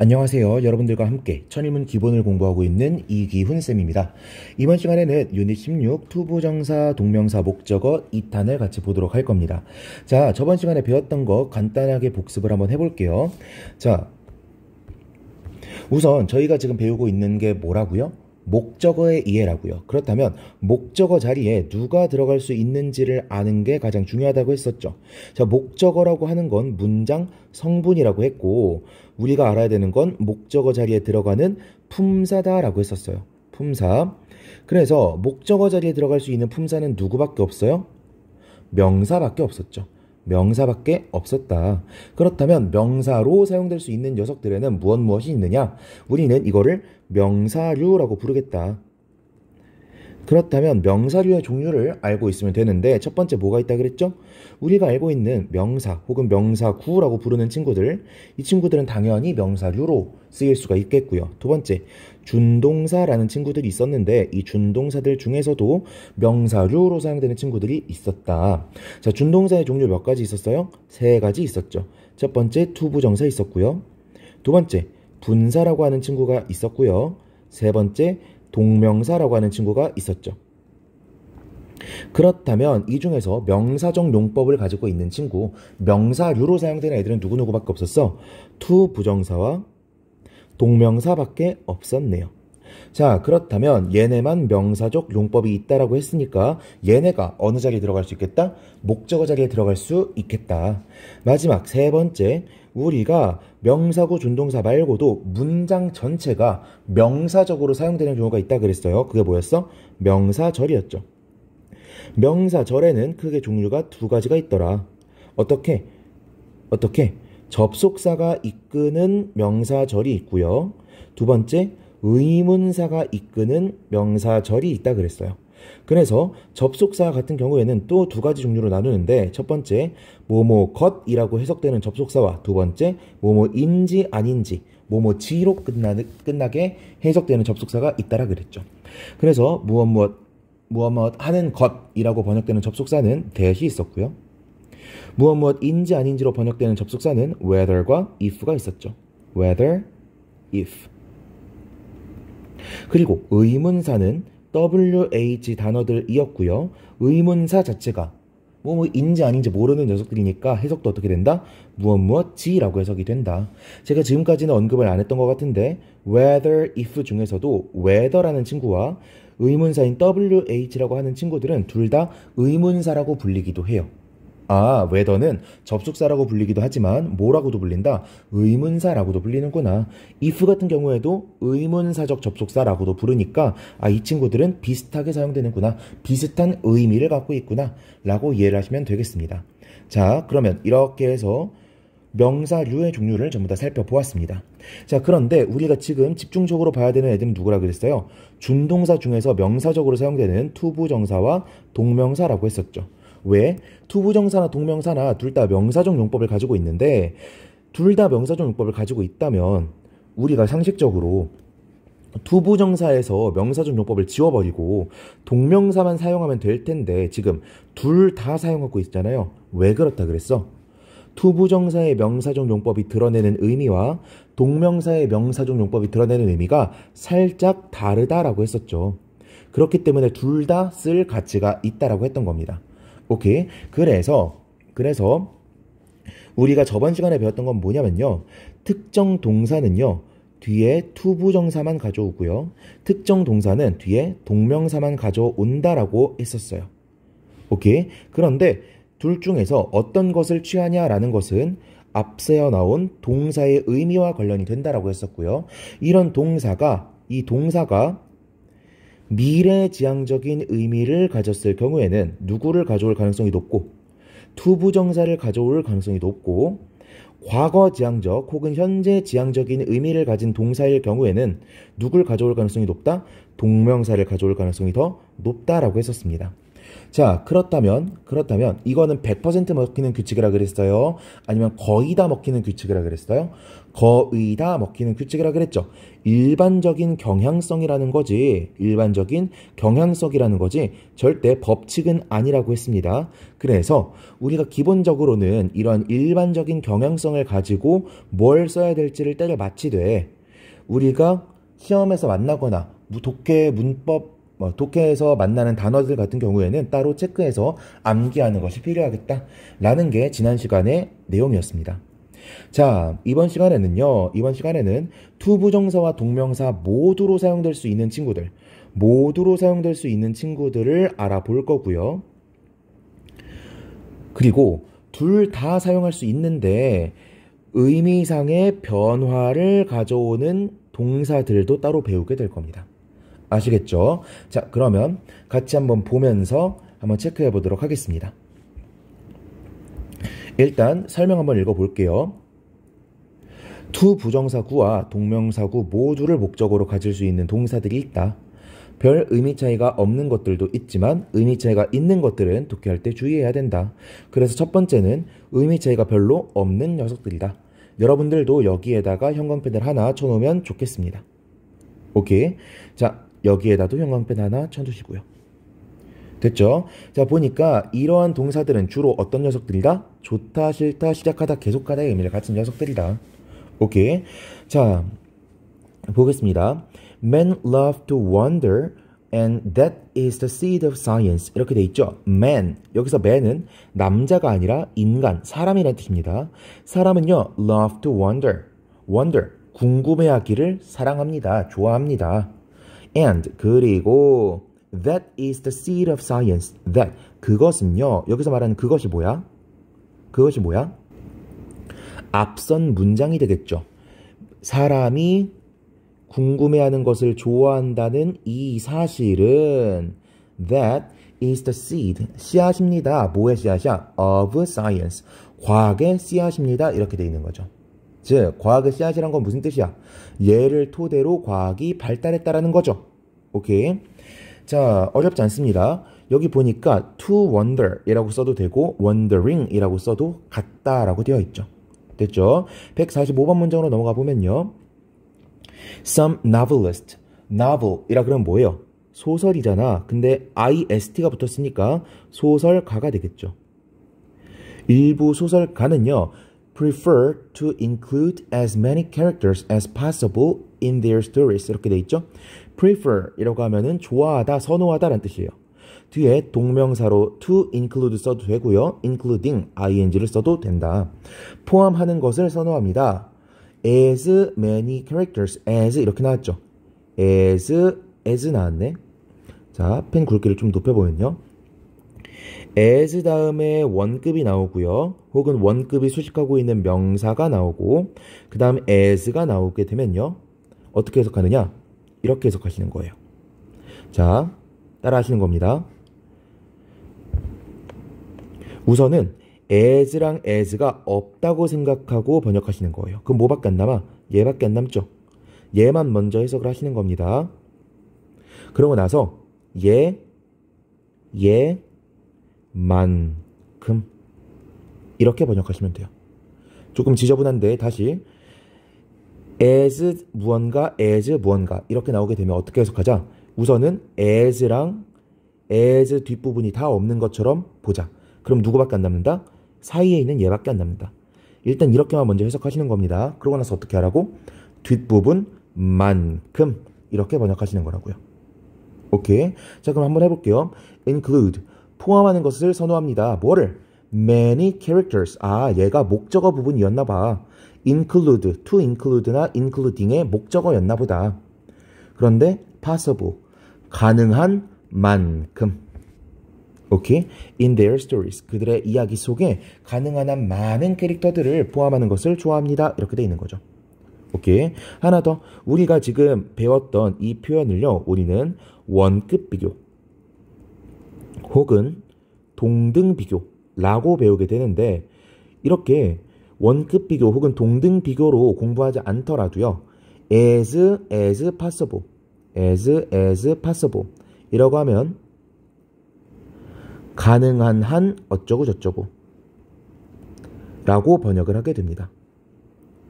안녕하세요. 여러분들과 함께 천일문 기본을 공부하고 있는 이기훈 쌤입니다. 이번 시간에는 유닛 16 투부정사 동명사 목적어 2탄을 같이 보도록 할 겁니다. 자, 저번 시간에 배웠던 거 간단하게 복습을 한번 해볼게요. 자, 우선 저희가 지금 배우고 있는 게 뭐라고요? 목적어의 이해라고요. 그렇다면 목적어 자리에 누가 들어갈 수 있는지를 아는 게 가장 중요하다고 했었죠. 자, 목적어라고 하는 건 문장 성분이라고 했고 우리가 알아야 되는 건 목적어 자리에 들어가는 품사다라고 했었어요. 품사. 그래서 목적어 자리에 들어갈 수 있는 품사는 누구밖에 없어요? 명사밖에 없었죠. 명사밖에 없었다. 그렇다면 명사로 사용될 수 있는 녀석들에는 무엇 무엇이 있느냐? 우리는 이거를 명사류라고 부르겠다. 그렇다면 명사류의 종류를 알고 있으면 되는데 첫 번째 뭐가 있다 그랬죠? 우리가 알고 있는 명사 혹은 명사구라고 부르는 친구들 이 친구들은 당연히 명사류로 쓰일 수가 있겠고요. 두 번째 준동사라는 친구들이 있었는데 이 준동사들 중에서도 명사류로 사용되는 친구들이 있었다. 자, 준동사의 종류 몇 가지 있었어요? 세 가지 있었죠. 첫 번째 투부정사 있었고요. 두 번째 분사라고 하는 친구가 있었고요. 세 번째 동명사라고 하는 친구가 있었죠. 그렇다면 이 중에서 명사적 용법을 가지고 있는 친구, 명사류로 사용되는 애들은 누구누구밖에 없었어? t 부정사와 동명사밖에 없었네요. 자, 그렇다면 얘네만 명사적 용법이 있다라고 했으니까 얘네가 어느 자리에 들어갈 수 있겠다? 목적어 자리에 들어갈 수 있겠다. 마지막 세 번째, 우리가 명사구 준동사 말고도 문장 전체가 명사적으로 사용되는 경우가 있다 그랬어요. 그게 뭐였어? 명사절이었죠. 명사절에는 크게 종류가 두 가지가 있더라. 어떻게? 어떻게? 접속사가 이끄는 명사절이 있고요. 두 번째, 의문사가 이끄는 명사절이 있다 그랬어요. 그래서 접속사 같은 경우에는 또 두 가지 종류로 나누는데 첫 번째 뭐뭐 것이라고 해석되는 접속사와 두 번째 뭐뭐인지 아닌지 뭐뭐지로 끝나, 끝나게 해석되는 접속사가 있다라 그랬죠. 그래서 무엇 무엇 무엇 무엇 하는 것이라고 번역되는 접속사는 대시 있었고요. 무엇 무엇인지 아닌지로 번역되는 접속사는 whether과 if가 있었죠. whether, if. 그리고 의문사는 WH 단어들이었고요. 의문사 자체가 뭐, 뭐 인지 아닌지 모르는 녀석들이니까 해석도 어떻게 된다? 무엇 무엇지라고 해석이 된다. 제가 지금까지는 언급을 안 했던 것 같은데 whether, if 중에서도 whether라는 친구와 의문사인 wh라고 하는 친구들은 둘 다 의문사라고 불리기도 해요. 아, 웨더는 접속사라고 불리기도 하지만 뭐라고도 불린다? 의문사라고도 불리는구나. if 같은 경우에도 의문사적 접속사라고도 부르니까 아, 이 친구들은 비슷하게 사용되는구나. 비슷한 의미를 갖고 있구나. 라고 이해를 하시면 되겠습니다. 자, 그러면 이렇게 해서 명사류의 종류를 전부 다 살펴보았습니다. 자, 그런데 우리가 지금 집중적으로 봐야 되는 애들은 누구라 고 그랬어요? 준동사 중에서 명사적으로 사용되는 투부정사와 동명사라고 했었죠. 왜? 투부정사나 동명사나 둘 다 명사적 용법을 가지고 있는데 둘 다 명사적 용법을 가지고 있다면 우리가 상식적으로 투부정사에서 명사적 용법을 지워버리고 동명사만 사용하면 될 텐데 지금 둘 다 사용하고 있잖아요. 왜 그렇다 그랬어? 투부정사의 명사적 용법이 드러내는 의미와 동명사의 명사적 용법이 드러내는 의미가 살짝 다르다라고 했었죠. 그렇기 때문에 둘 다 쓸 가치가 있다라고 했던 겁니다. 오케이. 그래서 그래서 우리가 저번 시간에 배웠던 건 뭐냐면요. 특정 동사는요. 뒤에 투부정사만 가져오고요. 특정 동사는 뒤에 동명사만 가져온다라고 했었어요. 오케이. 그런데 둘 중에서 어떤 것을 취하냐라는 것은 앞세어 나온 동사의 의미와 관련이 된다라고 했었고요. 이런 동사가 이 동사가 미래지향적인 의미를 가졌을 경우에는 누구를 가져올 가능성이 높고 투부정사를 가져올 가능성이 높고 과거 지향적 혹은 현재 지향적인 의미를 가진 동사일 경우에는 누굴 가져올 가능성이 높다? 동명사를 가져올 가능성이 더 높다라고 했었습니다. 자, 그렇다면, 그렇다면, 이거는 100% 먹히는 규칙이라 그랬어요? 아니면 거의 다 먹히는 규칙이라 그랬어요? 거의 다 먹히는 규칙이라 그랬죠? 일반적인 경향성이라는 거지, 일반적인 경향성이라는 거지, 절대 법칙은 아니라고 했습니다. 그래서 우리가 기본적으로는 이런 일반적인 경향성을 가지고 뭘 써야 될지를 때려 맞히되 우리가 시험에서 만나거나, 독해, 문법, 뭐 독해에서 만나는 단어들 같은 경우에는 따로 체크해서 암기하는 것이 필요하겠다라는 게 지난 시간의 내용이었습니다. 자, 이번 시간에는요, 이번 시간에는 투부정사와 동명사 모두로 사용될 수 있는 친구들, 모두로 사용될 수 있는 친구들을 알아볼 거고요. 그리고 둘 다 사용할 수 있는데 의미상의 변화를 가져오는 동사들도 따로 배우게 될 겁니다. 아시겠죠? 자, 그러면 같이 한번 보면서 한번 체크해 보도록 하겠습니다. 일단 설명 한번 읽어볼게요. 두 부정사구와 동명사구 모두를 목적으로 가질 수 있는 동사들이 있다. 별 의미 차이가 없는 것들도 있지만 의미 차이가 있는 것들은 독해할 때 주의해야 된다. 그래서 첫 번째는 의미 차이가 별로 없는 녀석들이다. 여러분들도 여기에다가 형광펜을 하나 쳐놓으면 좋겠습니다. 오케이. 자, 여기에다도 형광펜 하나 쳐주시고요 됐죠? 자, 보니까 이러한 동사들은 주로 어떤 녀석들이다? 좋다, 싫다, 시작하다, 계속하다의 의미를 갖춘 녀석들이다. 오케이. 자, 보겠습니다. Men love to wander and that is the seed of science. 이렇게 돼 있죠? man. 여기서 man은 남자가 아니라 인간, 사람이라는 뜻입니다. 사람은요, love to wander. wonder. 궁금해하기를 사랑합니다. 좋아합니다. and. 그리고 That is the seed of science. That 그것은요. 여기서 말하는 그것이 뭐야? 그것이 뭐야? 앞선 문장이 되겠죠. 사람이 궁금해하는 것을 좋아한다는 이 사실은 that is the seed 씨앗입니다. 뭐의 씨앗이야? of science 과학의 씨앗입니다. 이렇게 돼 있는 거죠. 즉 과학의 씨앗이란 건 무슨 뜻이야? 얘를 토대로 과학이 발달했다라는 거죠. 오케이. 자, 어렵지 않습니다. 여기 보니까 to wonder이라고 써도 되고 wondering이라고 써도 같다라고 되어 있죠. 됐죠? 145번 문장으로 넘어가 보면요. Some novelist, novel이라 그러면 뭐예요? 소설이잖아. 근데 ist가 붙었으니까 소설가가 되겠죠. 일부 소설가는요. prefer to include as many characters as possible in their stories 이렇게 돼 있죠. prefer이라고 하면은 좋아하다, 선호하다라는 뜻이에요. 뒤에 동명사로 to include 써도 되고요. including, ing를 써도 된다. 포함하는 것을 선호합니다. as many characters as 이렇게 나왔죠. as as 나왔네. 자, 펜 굵기를 좀 높여 보면요. as 다음에 원급이 나오고요. 혹은 원급이 수식하고 있는 명사가 나오고 그다음 as가 나오게 되면요. 어떻게 해석하느냐? 이렇게 해석하시는 거예요. 자, 따라 하시는 겁니다. 우선은 as랑 as가 없다고 생각하고 번역하시는 거예요. 그럼 뭐밖에 안 남아? 얘밖에 안 남죠. 얘만 먼저 해석을 하시는 겁니다. 그러고 나서 얘, 얘, 만큼 이렇게 번역하시면 돼요. 조금 지저분한데 다시 as 무언가 as 무언가 이렇게 나오게 되면 어떻게 해석하자? 우선은 as랑 as 뒷부분이 다 없는 것처럼 보자. 그럼 누구밖에 안 남는다? 사이에 있는 얘밖에 안 남는다. 일단 이렇게만 먼저 해석하시는 겁니다. 그러고 나서 어떻게 하라고? 뒷부분만큼 이렇게 번역하시는 거라고요. 오케이. 자, 그럼 한번 해볼게요. include. 포함하는 것을 선호합니다. 뭐를? many characters. 아, 얘가 목적어 부분이었나 봐. include, to include나 including의 목적어였나 보다. 그런데 possible, 가능한 만큼. 오케이? In their stories, 그들의 이야기 속에 가능한 한 많은 캐릭터들을 포함하는 것을 좋아합니다. 이렇게 돼 있는 거죠. 오케이? 하나 더. 우리가 지금 배웠던 이 표현을요, 우리는 원급 비교 혹은 동등 비교라고 배우게 되는데 이렇게 원급 비교 혹은 동등 비교로 공부하지 않더라도요. as, as possible, as, as possible 이라고 하면 가능한 한 어쩌고 저쩌고 라고 번역을 하게 됩니다.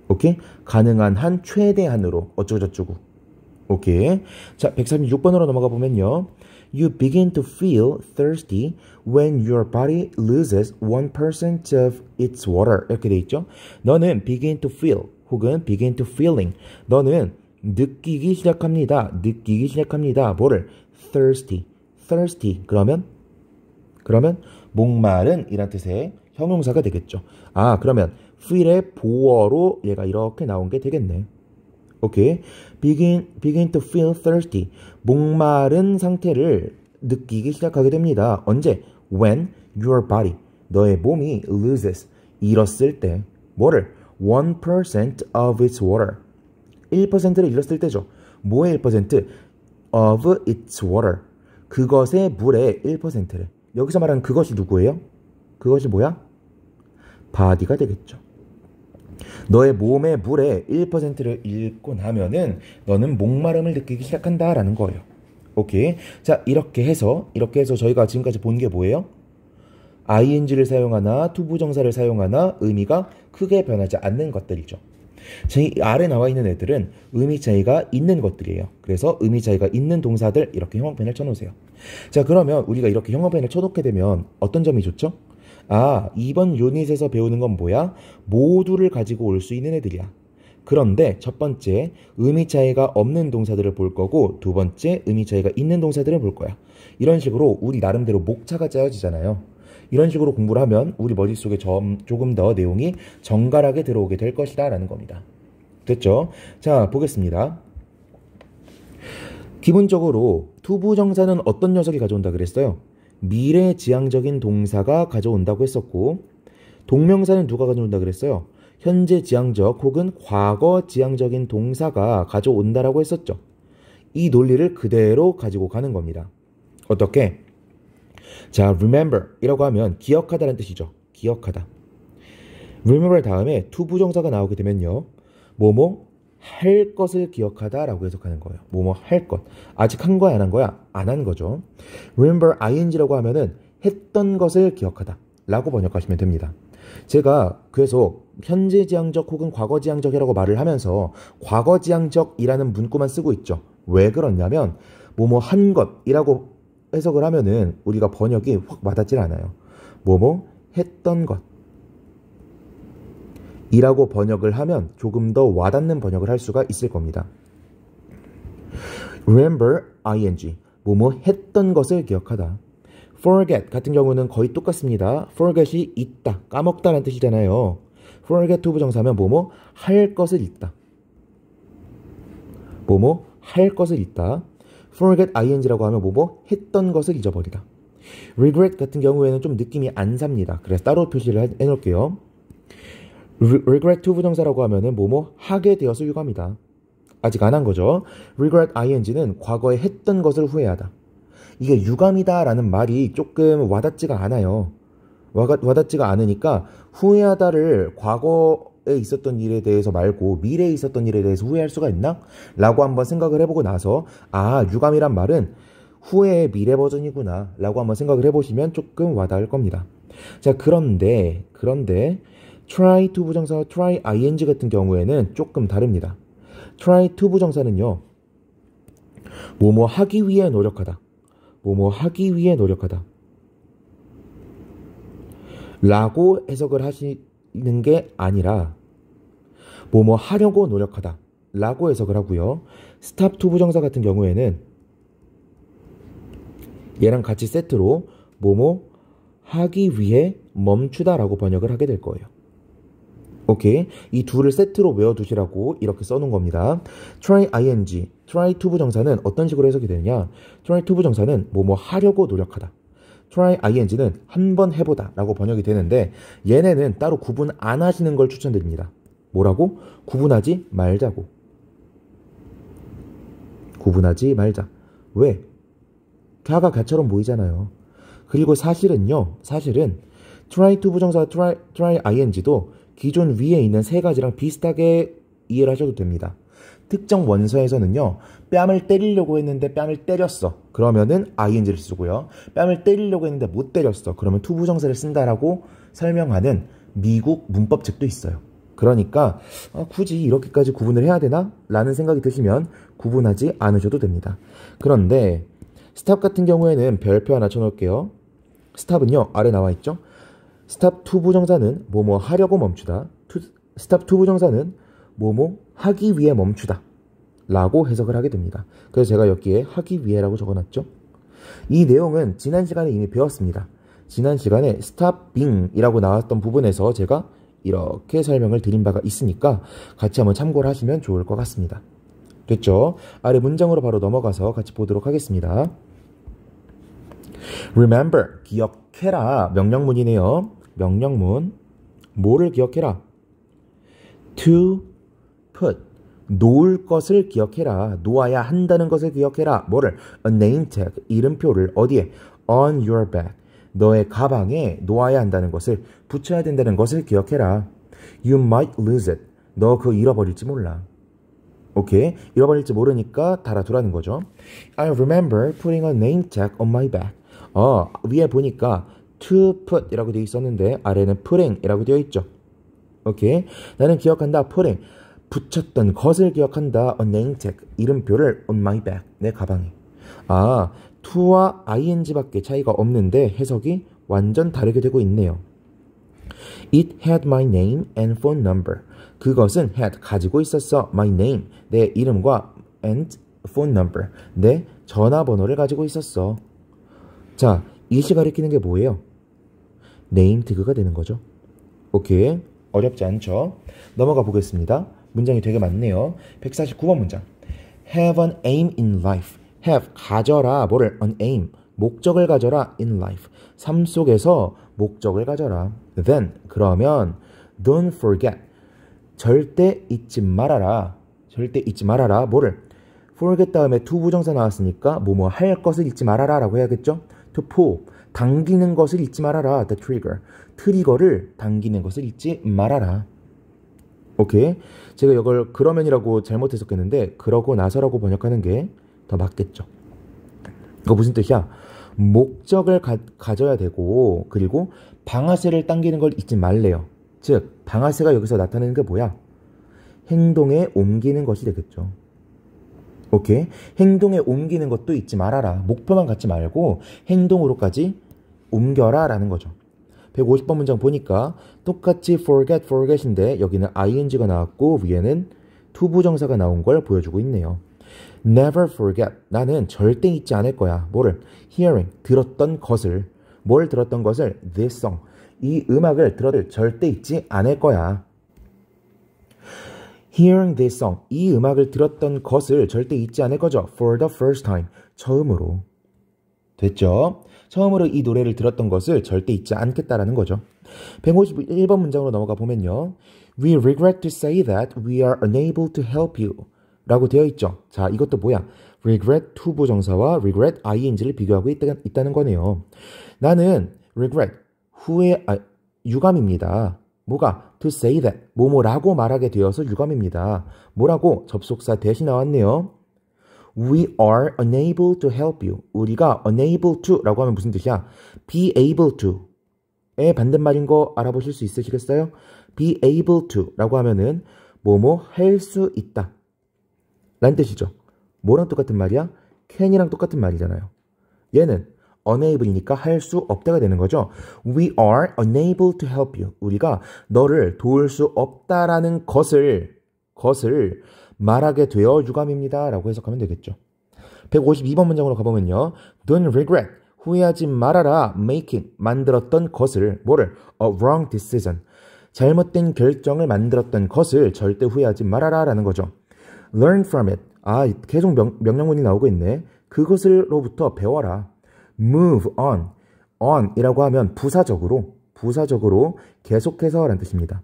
오케이? 가능한 한 최대한으로 어쩌고 저쩌고 오케이. 자, 136번으로 넘어가 보면요. You begin to feel thirsty when your body loses 1% of its water. 이렇게 돼 있죠. 너는 begin to feel 혹은 begin to feeling. 너는 느끼기 시작합니다. 느끼기 시작합니다. 뭐를? thirsty. thirsty. 그러면 그러면 목마른 이란 뜻의 형용사가 되겠죠. 아, 그러면 feel의 보어로 얘가 이렇게 나온 게 되겠네. 오케이. begin begin to feel thirsty. 목마른 상태를 느끼기 시작하게 됩니다. 언제? when your body 너의 몸이 loses 잃었을 때 w 뭐를? 1% of its water 1%를 잃었을 때죠. 뭐의 1%? of its water 그것의 물의 1%를 여기서 말하는 그것이 누구예요? 그것이 뭐야? 바디가 되겠죠. 너의 몸의 물에 1%를 읽고 나면은 너는 목마름을 느끼기 시작한다라는 거예요. 오케이. 자, 이렇게 해서 이렇게 해서 저희가 지금까지 본 게 뭐예요? ing를 사용하나 투부정사를 사용하나 의미가 크게 변하지 않는 것들이죠. 제 아래 나와 있는 애들은 의미 차이가 있는 것들이에요. 그래서 의미 차이가 있는 동사들 이렇게 형광펜을 쳐놓으세요. 자 그러면 우리가 이렇게 형광펜을 쳐놓게 되면 어떤 점이 좋죠? 아, 이번 유닛에서 배우는 건 뭐야? 모두를 가지고 올 수 있는 애들이야. 그런데 첫 번째 의미 차이가 없는 동사들을 볼 거고 두 번째 의미 차이가 있는 동사들을 볼 거야. 이런 식으로 우리 나름대로 목차가 짜여지잖아요. 이런 식으로 공부를 하면 우리 머릿속에 조금 더 내용이 정갈하게 들어오게 될 것이다 라는 겁니다. 됐죠? 자, 보겠습니다. 기본적으로 투부정사는 어떤 녀석이 가져온다 그랬어요? 미래 지향적인 동사가 가져온다고 했었고 동명사는 누가 가져온다 그랬어요? 현재 지향적 혹은 과거 지향적인 동사가 가져온다라고 했었죠. 이 논리를 그대로 가지고 가는 겁니다. 어떻게? 자, remember 이라고 하면 기억하다라는 뜻이죠. 기억하다. remember 다음에 t 부정사가 나오게 되면요. 뭐뭐 할 것을 기억하다라고 해석하는 거예요. 뭐뭐 뭐 할 것. 아직 한 거야 안 한 거야? 안 한 거죠. remember ing라고 하면은 했던 것을 기억하다라고 번역하시면 됩니다. 제가 그래서 현재지향적 혹은 과거지향적이라고 말을 하면서 과거지향적이라는 문구만 쓰고 있죠. 왜 그러냐면 뭐뭐 한 것이라고 해석을 하면은 우리가 번역이 확 와닿질 않아요. 뭐뭐 뭐 했던 것 이라고 번역을 하면 조금 더 와닿는 번역을 할 수가 있을 겁니다. remember ing 뭐뭐 했던 것을 기억하다. forget 같은 경우는 거의 똑같습니다. forget이 있다, 까먹다라는 뜻이잖아요. forget to 부정사면 뭐뭐 할 것을 있다. 뭐뭐 할 것을 잊다. forget ing라고 하면 뭐뭐 했던 것을 잊어버리다. regret 같은 경우에는 좀 느낌이 안 삽니다. 그래서 따로 표시를 해 놓을게요. regret to 부정사라고 하면은 뭐뭐 하게 되어서 유감이다. 아직 안 한 거죠. regret ing는 과거에 했던 것을 후회하다. 이게 유감이다라는 말이 조금 와닿지가 않아요. 와닿지가 않으니까 후회하다를 과거에 있었던 일에 대해서 말고 미래에 있었던 일에 대해서 후회할 수가 있나? 라고 한번 생각을 해보고 나서 아, 유감이란 말은 후회의 미래 버전이구나 라고 한번 생각을 해보시면 조금 와닿을 겁니다. 자, 그런데, 그런데 try to 부정사와 try ing 같은 경우에는 조금 다릅니다. try to 부정사는요. 뭐뭐 하기 위해 노력하다. 뭐뭐 하기 위해 노력하다. 라고 해석을 하시는 게 아니라 뭐뭐 하려고 노력하다. 라고 해석을 하고요. stop to 부정사 같은 경우에는 얘랑 같이 세트로 뭐뭐 하기 위해 멈추다라고 번역을 하게 될 거예요. 오케이. 이 둘을 세트로 외워두시라고 이렇게 써놓은 겁니다. try ing, try to 부정사는 어떤 식으로 해석이 되느냐. try to 부정사는 뭐 뭐 하려고 노력하다. try ing는 한번 해보다 라고 번역이 되는데 얘네는 따로 구분 안 하시는 걸 추천드립니다. 뭐라고? 구분하지 말자고. 구분하지 말자. 왜? 가가 가처럼 보이잖아요. 그리고 사실은요, 사실은 try to 부정사 try, try ing도 기존 위에 있는 세 가지랑 비슷하게 이해를 하셔도 됩니다. 특정 원서에서는요, 뺨을 때리려고 했는데 뺨을 때렸어. 그러면은 ing를 쓰고요. 뺨을 때리려고 했는데 못 때렸어. 그러면 투부정사를 쓴다라고 설명하는 미국 문법책도 있어요. 그러니까 아, 굳이 이렇게까지 구분을 해야 되나? 라는 생각이 드시면 구분하지 않으셔도 됩니다. 그런데 스탑 같은 경우에는 별표 하나 쳐놓을게요. 스탑은요, 아래 나와 있죠? 스탑 투 부정사는 뭐뭐 하려고 멈추다. 투, 스탑 투 부정사는 뭐뭐 하기 위해 멈추다. 라고 해석을 하게 됩니다. 그래서 제가 여기에 하기 위해라고 적어놨죠. 이 내용은 지난 시간에 이미 배웠습니다. 지난 시간에 stopping이라고 나왔던 부분에서 제가 이렇게 설명을 드린 바가 있으니까 같이 한번 참고를 하시면 좋을 것 같습니다. 됐죠? 아래 문장으로 바로 넘어가서 같이 보도록 하겠습니다. Remember, 기억해라 명령문이네요. 명령문 뭐를 기억해라. to put 놓을 것을 기억해라. 놓아야 한다는 것을 기억해라. 뭐를? a name tag 이름표를 어디에? on your back 너의 가방에 놓아야 한다는 것을 붙여야 된다는 것을 기억해라. You might lose it. 너 그거 잃어버릴지 몰라. 오케이? 잃어버릴지 모르니까 달아두라는 거죠. I remember putting a name tag on my back. 어, 위에 보니까 to put이라고 되어 있었는데 아래는 putting이라고 되어 있죠. 오케이. 나는 기억한다. putting. 붙였던 것을 기억한다. a name tag. 이름표를 on my b a c 내 가방에. 아, to와 ing밖에 차이가 없는데 해석이 완전 다르게 되고 있네요. It had my name and phone number. 그것은 had 가지고 있었어. my name 내 이름과 and phone number 내 전화번호를 가지고 있었어. 자, 일시 가리키는 게 뭐예요? 네임 태그가 되는 거죠. 오케이. 어렵지 않죠? 넘어가 보겠습니다. 문장이 되게 많네요. 149번 문장. Have an aim in life. Have 가져라 뭐를 an aim 목적을 가져라 in life 삶 속에서 목적을 가져라. Then 그러면 don't forget 절대 잊지 말아라. 절대 잊지 말아라 뭐를 forget 다음에 to 부정사 나왔으니까 뭐뭐 할 것을 잊지 말아라라고 해야겠죠? to p u l l 당기는 것을 잊지 말아라. The trigger. 트리거를 당기는 것을 잊지 말아라. 오케이. 제가 이걸 그러면이라고 잘못 해석했는데 그러고 나서라고 번역하는 게 더 맞겠죠. 이거 무슨 뜻이야? 목적을 가, 져야 되고 그리고 방아쇠를 당기는 걸 잊지 말래요. 즉 방아쇠가 여기서 나타내는 게 뭐야? 행동에 옮기는 것이 되겠죠. 오케이? 행동에 옮기는 것도 잊지 말아라. 목표만 갖지 말고 행동으로까지 옮겨라 라는 거죠. 150번 문장 보니까 똑같이 forget, forget인데 여기는 ing가 나왔고 위에는 to 부정사가 나온 걸 보여주고 있네요. Never forget. 나는 절대 잊지 않을 거야. 뭐를? Hearing. 들었던 것을. 뭘 들었던 것을? This song. 이 음악을 들어을 절대 잊지 않을 거야. hearing this song, 이 음악을 들었던 것을 절대 잊지 않을 거죠. For the first time, 처음으로. 됐죠? 처음으로 이 노래를 들었던 것을 절대 잊지 않겠다라는 거죠. 151번 문장으로 넘어가 보면요. We regret to say that we are unable to help you. 라고 되어 있죠. 자, 이것도 뭐야? regret to 부정사와 regret ing를 비교하고 있다, 있다는 거네요. 나는 regret, 후회, 아, 유감입니다. 뭐가? to say that 뭐뭐라고 말하게 되어서 유감입니다. 뭐라고 접속사 대신 나왔네요. We are unable to help you. 우리가 unable to라고 하면 무슨 뜻이야? be able to의 반대말인 거 알아보실 수 있으시겠어요? be able to라고 하면은 뭐뭐 할 수 있다. 라는 뜻이죠. 뭐랑 똑같은 말이야? can이랑 똑같은 말이잖아요. 얘는 unable이니까 할 수 없다가 되는 거죠. We are unable to help you. 우리가 너를 도울 수 없다라는 것을 것을 말하게 되어 유감입니다라고 해석하면 되겠죠. 152번 문장으로 가보면요. Don't regret. 후회하지 말아라. making 만들었던 것을 뭐를 a wrong decision 잘못된 결정을 만들었던 것을 절대 후회하지 말아라라는 거죠. Learn from it. 아, 계속 명, 명령문이 나오고 있네. 그것으로부터 배워라. move on, on이라고 하면 부사적으로, 부사적으로 계속해서라는 뜻입니다.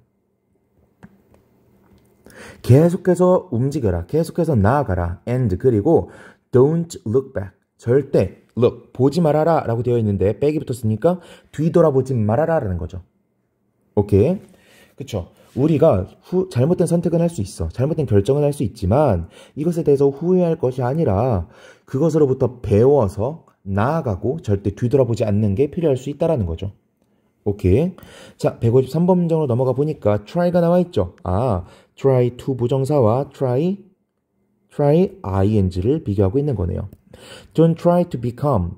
계속해서 움직여라, 계속해서 나아가라, and 그리고 don't look back, 절대 look 보지 말아라 라고 되어 있는데 back이 붙었으니까 뒤돌아보지 말아라 라는 거죠. 오케이? 그쵸? 우리가 후, 잘못된 선택은 할 수 있어. 잘못된 결정은 할 수 있지만 이것에 대해서 후회할 것이 아니라 그것으로부터 배워서 나아가고 절대 뒤돌아보지 않는 게 필요할 수 있다라는 거죠. 오케이. 자, 1 5 3번문장으로 넘어가 보니까 try가 나와 있죠. 아, try to 부정사와 try try ing를 비교하고 있는 거네요. Don't try to become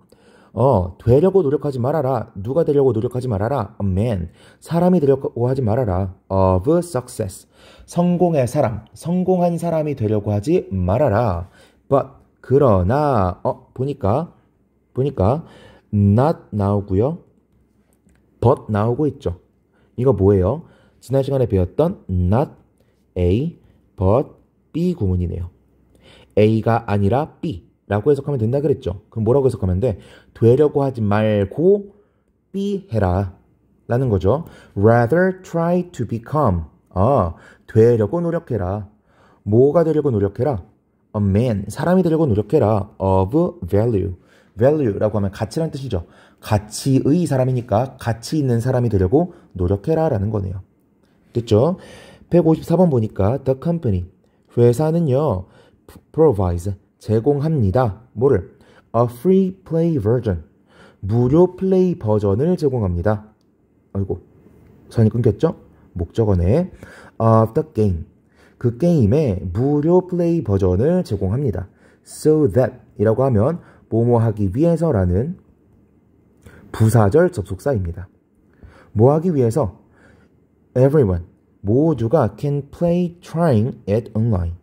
어, 되려고 노력하지 말아라. 누가 되려고 노력하지 말아라. A man. 사람이 되려고 하지 말아라. Of success. 성공의 사람. 성공한 사람이 되려고 하지 말아라. But, 그러나, 어, 보니까, 보니까 not 나오고요. but 나오고 있죠. 이거 뭐예요? 지난 시간에 배웠던 not A but B 구문이네요. A가 아니라 B라고 해석하면 된다 그랬죠. 그럼 뭐라고 해석하면 돼? 되려고 하지 말고 B 해라. 라는 거죠. rather try to become. 아, 되려고 노력해라. 뭐가 되려고 노력해라? a man, 사람이 되려고 노력해라. of value. value라고 하면 가치란 뜻이죠. 가치의 사람이니까 가치 있는 사람이 되려고 노력해라 라는 거네요. 됐죠? 154번 보니까 the company 회사는요 provides 제공합니다. 뭐를? a free play version 무료 플레이 버전을 제공합니다. 아이고 선이 끊겼죠? 목적어네 of the game 그 게임의 무료 플레이 버전을 제공합니다. so that 이라고 하면 뭐뭐하기 위해서라는 부사절 접속사입니다. 뭐하기 위해서 everyone 모두가 can play trying at online.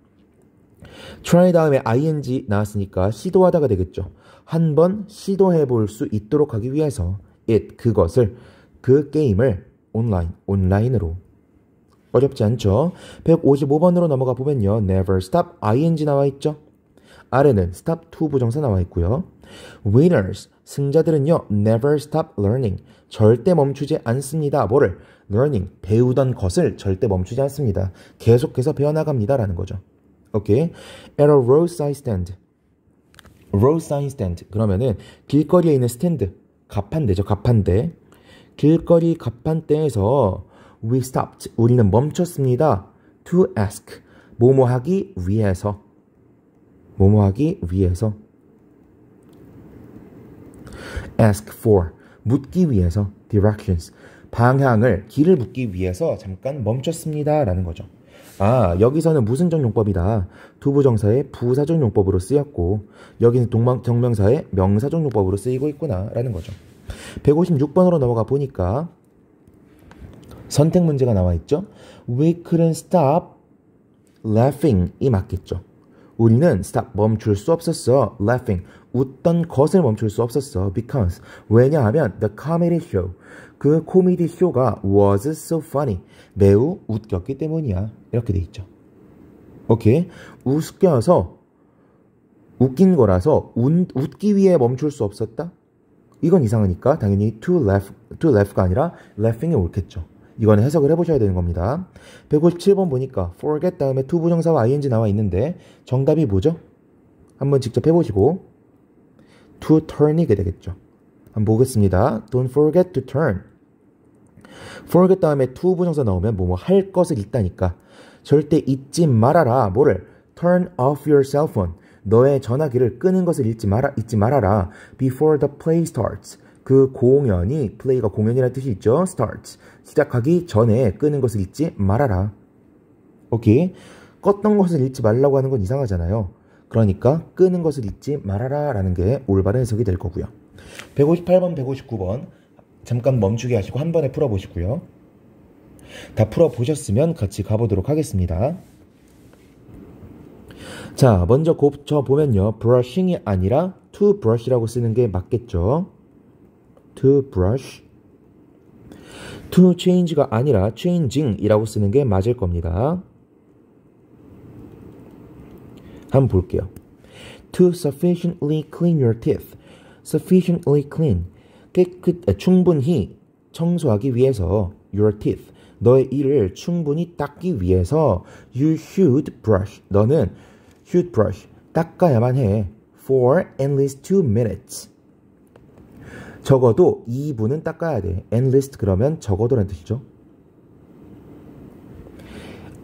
try 다음에 ing 나왔으니까 시도하다가 되겠죠. 한 번 시도해 볼 수 있도록 하기 위해서 it 그것을 그 게임을 온라인 온라인으로 어렵지 않죠. 155번으로 넘어가 보면요. never stop ing 나와 있죠. 아래는 stop to 부정사 나와 있고요. winners 승자들은요 never stop learning 절대 멈추지 않습니다. 뭐를 learning 배우던 것을 절대 멈추지 않습니다. 계속해서 배워나갑니다라는 거죠. 오케이. At a roadside stand. roadside stand 그러면은 길거리에 있는 스탠드 가판대죠. 가판대. 길거리 가판대에서 we stopped 우리는 멈췄습니다. to ask 뭐뭐하기 위해서 뭐뭐하기 위해서 ask for 묻기 위해서 directions 방향을 길을 묻기 위해서 잠깐 멈췄습니다라는 거죠. 아, 여기서는 무슨적 용법이다. 투부정사의 부사적 용법으로 쓰였고 여기는 동방 정명사의 명사적 용법으로 쓰이고 있구나라는 거죠. 156번으로 넘어가 보니까 선택 문제가 나와 있죠. We couldn't stop laughing 이 맞겠죠. 우리는 stop 멈출 수 없었어. laughing 웃던 것을 멈출 수 없었어. because 왜냐하면 the comedy show 그 코미디 쇼가 was so funny 매우 웃겼기 때문이야. 이렇게 돼 있죠. 오케이 웃겨서 웃긴 거라서 운, 웃기 위해 멈출 수 없었다. 이건 이상하니까 당연히 to laugh to laugh가 아니라 laughing이 옳겠죠. 이건 해석을 해보셔야 되는 겁니다. 157번 보니까 forget 다음에 to 부정사와 ing 나와 있는데 정답이 뭐죠? 한번 직접 해보시고 to turn이게 되겠죠. 한번 보겠습니다. Don't forget to turn. forget 다음에 to 부정사 나오면 뭐뭐 뭐 할 것을 있다니까 절대 잊지 말아라. 뭐를? turn off your cell phone. 너의 전화기를 끄는 것을 잊지 마라, 잊지 말아라. Before the play starts. 그 공연이, 플레이가 공연이라는 뜻이 있죠. starts. 시작하기 전에 끄는 것을 잊지 말아라. 오케이. 껐던 것을 잊지 말라고 하는 건 이상하잖아요. 그러니까 끄는 것을 잊지 말아라 라는 게 올바른 해석이 될 거고요. 158번, 159번 잠깐 멈추게 하시고 한 번에 풀어보시고요. 다 풀어보셨으면 같이 가보도록 하겠습니다. 자, 먼저 고쳐보면요. brushing이 아니라 to brush라고 쓰는 게 맞겠죠. to brush. to change가 아니라 changing이라고 쓰는 게 맞을 겁니다. 한번 볼게요. To sufficiently clean your teeth. Sufficiently clean. 깨끗, 충분히 청소하기 위해서 your teeth. 너의 이를 충분히 닦기 위해서 you should brush. 너는 should brush. 닦아야만 해. For at least two minutes. 적어도 이분은 닦아야 돼. enlist 그러면 적어도란 뜻이죠.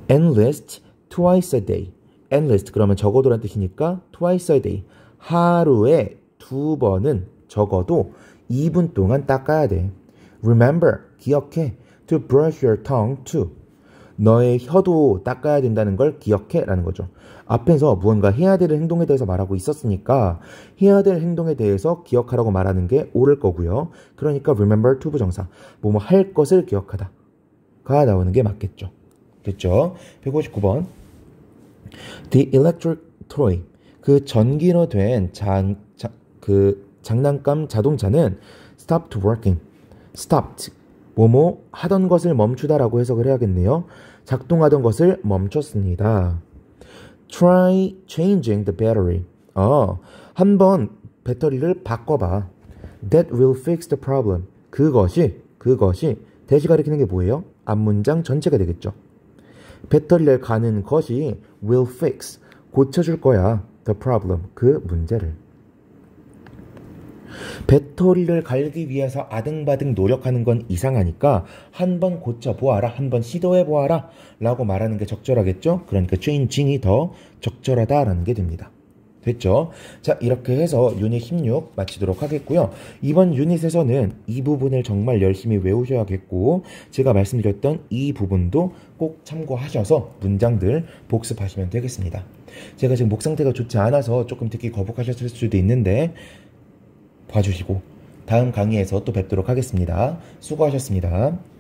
enlist twice a day. enlist 그러면 적어도란 뜻이니까 twice a day. 하루에 두 번은 적어도 2분 동안 닦아야 돼. remember 기억해 to brush your tongue too. 너의 혀도 닦아야 된다는 걸 기억해라는 거죠. 앞에서 무언가 해야 될 행동에 대해서 말하고 있었으니까 해야 될 행동에 대해서 기억하라고 말하는 게 옳을 거고요. 그러니까 remember to 부정사 뭐뭐 뭐 할 것을 기억하다가 나오는 게 맞겠죠. 됐죠? 159번 The electric toy 그 전기로 된 장, 자, 그 장난감 자동차는 stopped working stopped 뭐뭐 뭐 하던 것을 멈추다라고 해석을 해야겠네요. 작동하던 것을 멈췄습니다. try changing the battery. 어, 한번 배터리를 바꿔봐. That will fix the problem. 그것이, 그것이, 대시가 가리키는 게 뭐예요? 앞문장 전체가 되겠죠. 배터리를 가는 것이 will fix, 고쳐줄 거야. the problem, 그 문제를. 배터리를 갈기 위해서 아등바등 노력하는 건 이상하니까 한번 고쳐보아라, 한번 시도해보아라 라고 말하는 게 적절하겠죠? 그러니까 체인징이 더 적절하다라는 게 됩니다. 됐죠? 자, 이렇게 해서 유닛 16 마치도록 하겠고요. 이번 유닛에서는 이 부분을 정말 열심히 외우셔야겠고, 제가 말씀드렸던 이 부분도 꼭 참고하셔서 문장들 복습하시면 되겠습니다. 제가 지금 목 상태가 좋지 않아서 조금 듣기 거북하셨을 수도 있는데, 봐주시고 다음 강의에서 또 뵙도록 하겠습니다. 수고하셨습니다.